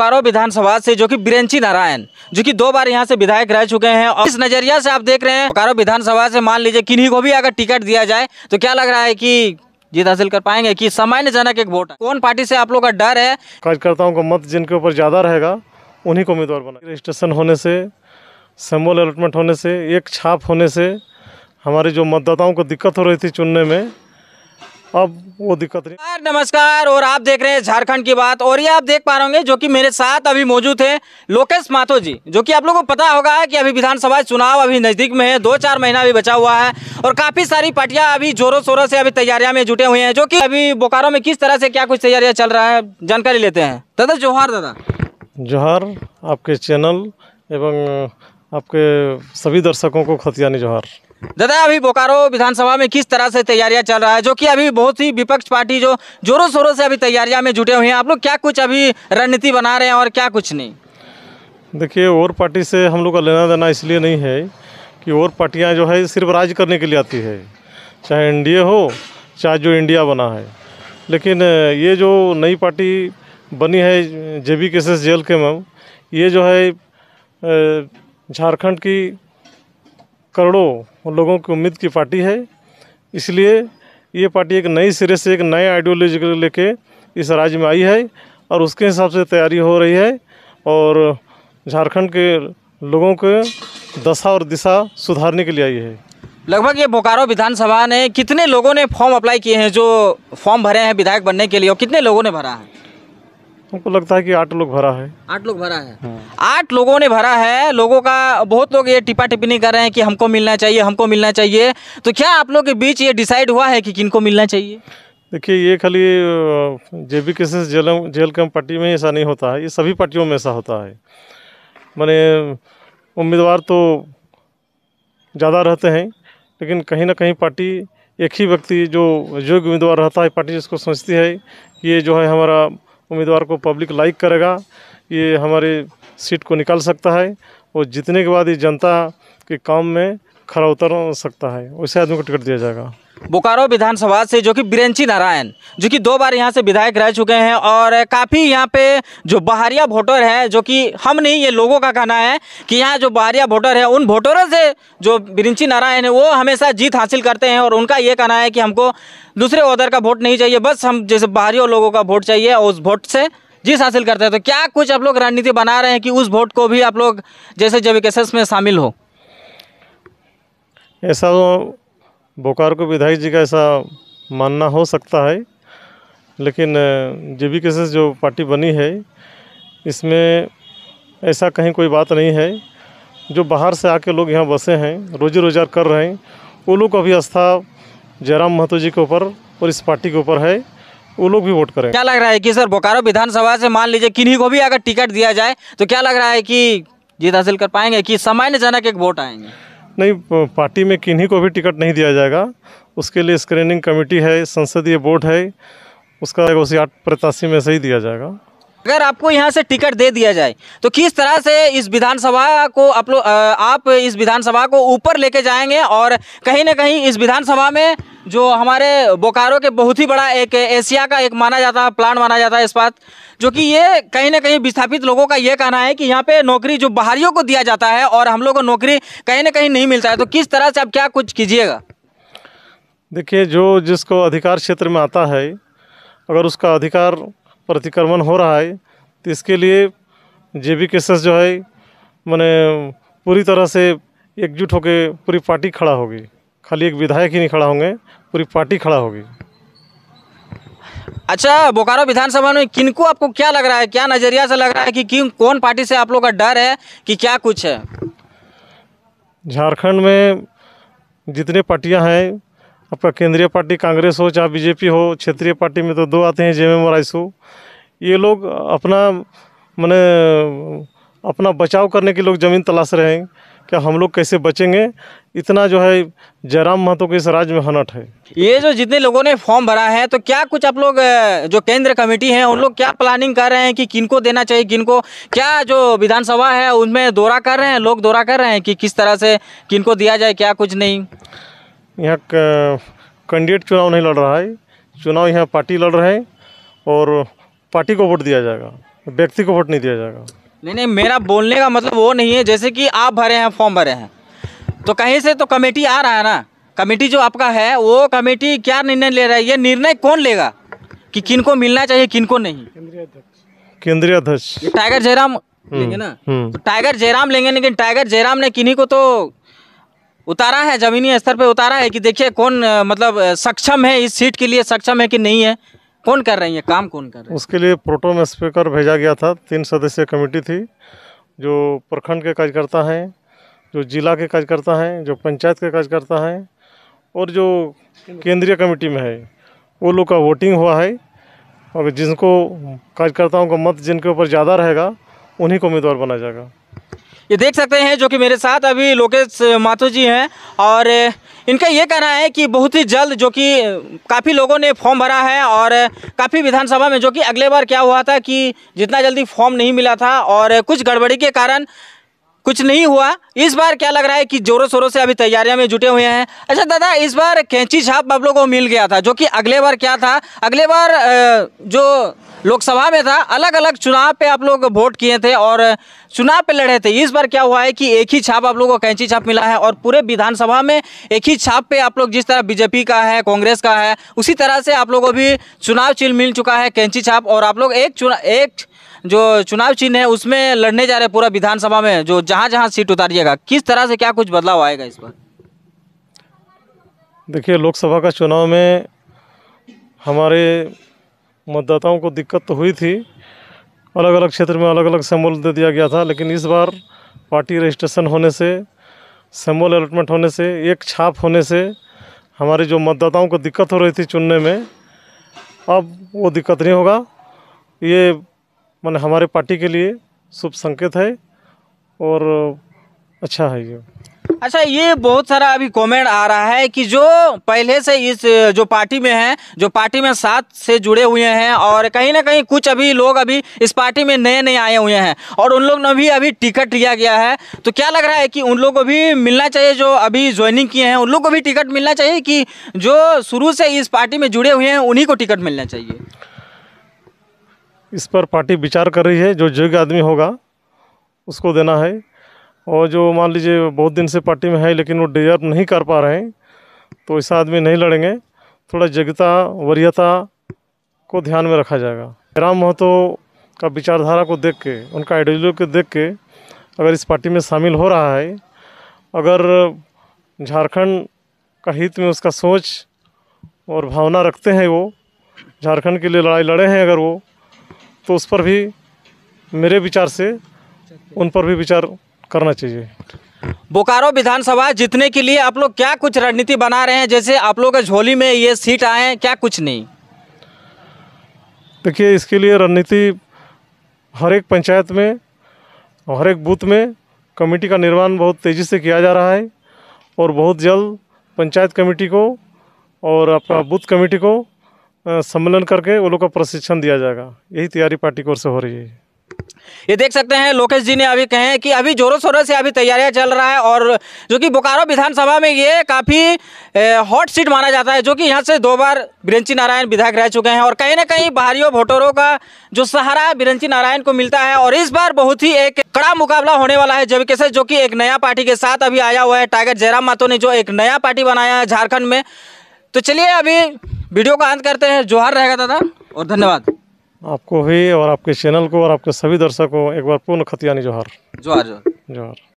बोकारो विधानसभा से जो कि बिरेंची नारायण जो कि दो बार यहां से विधायक रह चुके हैं और इस नजरिया से आप देख रहे हैं बोकारो विधानसभा से मान लीजिए किन्हीं को भी अगर टिकट दिया जाए तो क्या लग रहा है कि जीत हासिल कर पाएंगे कि सामान्य जनक एक वोट कौन पार्टी से आप लोग का डर है कार्यकर्ताओं का मत जिनके ऊपर ज्यादा रहेगा उन्हीं को उम्मीदवार बना रजिस्ट्रेशन होने से सिम्बल अलॉटमेंट होने से एक छाप होने से हमारे जो मतदाताओं को दिक्कत हो रही थी चुनने में अब वो दिक्कत नहीं नमस्कार और आप देख रहे हैं झारखंड की बात और ये आप देख पा रहे होंगे जो कि मेरे साथ अभी मौजूद है लोकेश माथो जी जो कि आप लोगों को पता होगा कि अभी विधानसभा चुनाव अभी नज़दीक में है दो चार महीना भी बचा हुआ है और काफ़ी सारी पार्टियां अभी जोरों शोरों से अभी तैयारियां में जुटे हुए हैं जो की अभी बोकारो में किस तरह से क्या कुछ तैयारियां चल रहा है जानकारी लेते हैं दादा जोहार दादा जोहार आपके चैनल एवं आपके सभी दर्शकों को खतियानी जोहार दादा अभी बोकारो विधानसभा में किस तरह से तैयारियां चल रहा है जो कि अभी बहुत ही विपक्ष पार्टी जो जोरों शोरों से अभी तैयारियां में जुटे हुए हैं आप लोग क्या कुछ अभी रणनीति बना रहे हैं और क्या कुछ नहीं देखिए और पार्टी से हम लोग का लेना देना इसलिए नहीं है कि और पार्टियाँ जो है सिर्फ राज करने के लिए आती है चाहे एन हो चाहे जो इंडिया बना है लेकिन ये जो नई पार्टी बनी है जे बी केसेस जेल के ये जो है झारखंड की करोड़ों लोगों की उम्मीद की पार्टी है इसलिए ये पार्टी एक नई सिरे से एक नए आइडियोलॉजी को लेके इस राज्य में आई है और उसके हिसाब से तैयारी हो रही है और झारखंड के लोगों के दशा और दिशा सुधारने के लिए आई है लगभग ये बोकारो विधानसभा ने कितने लोगों ने फॉर्म अप्लाई किए हैं जो फॉर्म भरे हैं विधायक बनने के लिए और कितने लोगों ने भरा है हमको लगता है कि आठ लोग भरा है आठ लोग भरा है आठ लोगों ने भरा है लोगों का बहुत लोग ये टिपा टिप्पणी कर रहे हैं कि हमको मिलना चाहिए हमको मिलना चाहिए तो क्या आप लोग के बीच ये डिसाइड हुआ है कि किनको मिलना चाहिए देखिए ये खाली जे बी के जेल जेल कम पार्टी में ऐसा नहीं होता है ये सभी पार्टियों में ऐसा होता है मैंने उम्मीदवार तो ज़्यादा रहते हैं लेकिन कहीं ना कहीं पार्टी एक ही व्यक्ति जो योग्य उम्मीदवार रहता है पार्टी जिसको सोचती है ये जो है हमारा उम्मीदवार को पब्लिक लाइक करेगा ये हमारे सीट को निकाल सकता है और जीतने के बाद ये जनता के काम में खरा उतर सकता है उसे आदमी को टिकट दिया जाएगा बोकारो विधानसभा से जो कि बिरेंची नारायण जो कि दो बार यहाँ से विधायक रह चुके हैं और काफ़ी यहाँ पे जो बाहरिया वोटर है जो कि हम नहीं ये लोगों का कहना है कि यहाँ जो बाहरिया वोटर है उन वोटरों से जो बिरंची नारायण है वो हमेशा जीत हासिल करते हैं और उनका ये कहना है कि हमको दूसरे ओदर का वोट नहीं चाहिए बस हम जैसे बाहरियों लोगों का वोट चाहिए और उस वोट से जीत हासिल करते हैं तो क्या कुछ आप लोग रणनीति बना रहे हैं कि उस वोट को भी आप लोग जैसे जेविकेसेस में शामिल हो ऐसा तो बोकारो के विधायक जी का ऐसा मानना हो सकता है लेकिन जे बी के से जो पार्टी बनी है इसमें ऐसा कहीं कोई बात नहीं है जो बाहर से आके लोग यहाँ बसे हैं रोजी रोज़गार कर रहे हैं वो लोग का भी आस्था जयराम महतो जी के ऊपर और इस पार्टी के ऊपर है वो लोग भी वोट करें क्या लग रहा है कि सर बोकारो विधानसभा से मान लीजिए किन्हीं को भी अगर टिकट दिया जाए तो क्या लग रहा है कि जीत हासिल कर पाएंगे कि सामान्य जनक एक वोट आएंगे नहीं पार्टी में किन्हीं को भी टिकट नहीं दिया जाएगा उसके लिए स्क्रीनिंग कमेटी है संसदीय बोर्ड है उसका उसी आठ प्रत्याशी में से ही दिया जाएगा अगर आपको यहाँ से टिकट दे दिया जाए तो किस तरह से इस विधानसभा को आप लोग आप इस विधानसभा को ऊपर लेके जाएंगे और कहीं ना कहीं इस विधानसभा में जो हमारे बोकारो के बहुत ही बड़ा एक एशिया का एक माना जाता है प्लान माना जाता है इस बात जो कि ये कहीं ना कहीं विस्थापित लोगों का ये कहना है कि यहाँ पे नौकरी जो बाहरियों को दिया जाता है और हम लोग को नौकरी कहीं ना कहीं नहीं मिलता है तो किस तरह से आप क्या कुछ कीजिएगा देखिए जो जिसको अधिकार क्षेत्र में आता है अगर उसका अधिकार प्रतिक्रमण हो रहा है तो इसके लिए जे बी केसेस जो है मैंने पूरी तरह से एकजुट होकर पूरी पार्टी खड़ा होगी खाली एक विधायक ही नहीं खड़ा होंगे पूरी पार्टी खड़ा होगी अच्छा बोकारो विधानसभा में किनको आपको क्या लग रहा है क्या नज़रिया से लग रहा है कि क्यों कौन पार्टी से आप लोग का डर है कि क्या कुछ है झारखंड में जितने पार्टियां हैं आपका केंद्रीय पार्टी कांग्रेस हो चाहे बीजेपी हो क्षेत्रीय पार्टी में तो दो आते हैं जे एम हो ये लोग अपना मैंने अपना बचाव करने के लोग ज़मीन तलाश रहे हैं क्या हम लोग कैसे बचेंगे इतना जो है जयराम महतो के इस राज्य में हनट है ये जो जितने लोगों ने फॉर्म भरा है तो क्या कुछ आप लोग जो केंद्र कमेटी है उन लोग क्या प्लानिंग कर रहे हैं कि किनको देना चाहिए किनको क्या जो विधानसभा है उनमें दौरा कर रहे हैं लोग दौरा कर रहे हैं कि किस तरह से किनको दिया जाए क्या कुछ नहीं यहाँ कैंडिडेट चुनाव नहीं लड़ रहा है चुनाव यहाँ पार्टी लड़ रहे हैं और पार्टी को वोट दिया जाएगा व्यक्ति को वोट नहीं दिया जाएगा नहीं नहीं मेरा बोलने का मतलब वो नहीं है जैसे कि आप भरे हैं फॉर्म भरे हैं तो कहीं से तो कमेटी आ रहा है ना कमेटी जो आपका है वो कमेटी क्या निर्णय ले रहा है ये निर्णय कौन लेगा कि किन को मिलना चाहिए किन को नहीं केंद्रीय अध्यक्ष टाइगर जयराम लेंगे हम्म, ना हम्म। तो टाइगर जयराम लेंगे लेकिन टाइगर जयराम ने किन्हीं को तो उतारा है जमीनी स्तर पे उतारा है कि देखिए कौन मतलब सक्षम है इस सीट के लिए सक्षम है कि नहीं है कौन कर रही है काम कौन कर रहे हैं उसके लिए प्रोटोन स्पीकर भेजा गया था तीन सदस्यीय कमेटी थी जो प्रखंड के कार्यकर्ता हैं जो जिला के कार्यकर्ता हैं जो पंचायत के कार्यकर्ता हैं और जो केंद्रीय कमेटी में है वो लोग का वोटिंग हुआ है और जिनको कार्यकर्ताओं का मत जिनके ऊपर ज़्यादा रहेगा उन्हीं को उम्मीदवार बनाया जाएगा ये देख सकते हैं जो कि मेरे साथ अभी लोकेश माथुर जी हैं और इनका ये कहना है कि बहुत ही जल्द जो कि काफ़ी लोगों ने फॉर्म भरा है और काफ़ी विधानसभा में जो कि अगले बार क्या हुआ था कि जितना जल्दी फॉर्म नहीं मिला था और कुछ गड़बड़ी के कारण कुछ नहीं हुआ इस बार क्या लग रहा है कि जोरों शोरों से अभी तैयारियां में जुटे हुए हैं अच्छा दादा इस बार कैंची छाप आप लोगों को मिल गया था जो कि अगले बार क्या था अगले बार जो लोकसभा में था अलग अलग चुनाव पे आप लोग वोट किए थे और चुनाव पे लड़े थे इस बार क्या हुआ है कि एक ही छाप आप लोगों को कैंची छाप मिला है और पूरे विधानसभा में एक ही छाप पे आप लोग जिस तरह बीजेपी का है कांग्रेस का है उसी तरह से आप लोगों को भी चुनाव चिन्ह मिल चुका है कैंची छाप और आप लोग एक चुना एक जो चुनाव चिन्ह है उसमें लड़ने जा रहे पूरा विधानसभा में जो जहाँ जहाँ सीट उतारिएगा किस तरह से क्या कुछ बदलाव आएगा इस बार देखिए लोकसभा का चुनाव में हमारे मतदाताओं को दिक्कत तो हुई थी अलग अलग क्षेत्र में अलग अलग सेम्बल दे दिया गया था लेकिन इस बार पार्टी रजिस्ट्रेशन होने से सेम्बल अलॉटमेंट होने से एक छाप होने से हमारी जो मतदाताओं को दिक्कत हो रही थी चुनने में अब वो दिक्कत नहीं होगा ये मैंने हमारे पार्टी के लिए शुभ संकेत है और अच्छा है ये अच्छा ये बहुत सारा अभी कमेंट आ रहा है कि जो पहले से इस जो पार्टी में हैं जो पार्टी में साथ से जुड़े हुए हैं और कहीं ना कहीं कुछ अभी लोग अभी इस पार्टी में नए नए आए हुए हैं और उन लोग ने भी अभी टिकट लिया गया है तो क्या लग रहा है कि उन लोगों को भी मिलना चाहिए जो अभी ज्वाइनिंग किए हैं उन लोग को भी टिकट मिलना चाहिए कि जो शुरू से इस पार्टी में जुड़े हुए हैं उन्हीं को टिकट मिलना चाहिए इस पर पार्टी विचार कर रही है जो योग्य आदमी होगा उसको देना है और जो मान लीजिए बहुत दिन से पार्टी में है लेकिन वो डिजर्व नहीं कर पा रहे हैं तो ऐसा आदमी नहीं लड़ेंगे थोड़ा जगता वरीयता को ध्यान में रखा जाएगा राम महतो का विचारधारा को देख के उनका आइडियोलॉजी को देख के अगर इस पार्टी में शामिल हो रहा है अगर झारखंड का हित में उसका सोच और भावना रखते हैं वो झारखंड के लिए लड़ाई लड़े हैं अगर वो तो उस पर भी मेरे विचार से उन पर भी विचार करना चाहिए बोकारो विधानसभा जीतने के लिए आप लोग क्या कुछ रणनीति बना रहे हैं जैसे आप लोग झोली में ये सीट आए हैं क्या कुछ नहीं देखिए इसके लिए रणनीति हर एक पंचायत में और हर एक बूथ में कमेटी का निर्माण बहुत तेज़ी से किया जा रहा है और बहुत जल्द पंचायत कमेटी को और आपका बूथ कमेटी को सम्मेलन करके वो लोग का प्रशिक्षण दिया जाएगा यही तैयारी पार्टी की ओर से हो रही है ये देख सकते हैं लोकेश जी ने अभी कहे कि अभी जोरों शोरों से अभी तैयारियां चल रहा है और जो कि बोकारो विधानसभा में ये काफ़ी हॉट सीट माना जाता है जो कि यहाँ से दो बार बिरंची नारायण विधायक रह चुके हैं और कहीं ना कहीं बाहरियों वोटरों का जो सहारा बिरंची नारायण को मिलता है और इस बार बहुत ही एक कड़ा मुकाबला होने वाला है जबकि से जो कि एक नया पार्टी के साथ अभी आया हुआ है टाइगर जयराम मातो ने जो एक नया पार्टी बनाया है झारखंड में तो चलिए अभी वीडियो का अंत करते हैं जोहार रहेगा दादा और धन्यवाद आपको भी और आपके चैनल को और आपके सभी दर्शकों एक बार पूर्ण खतियानी जोहार जोहार जोहार जोहार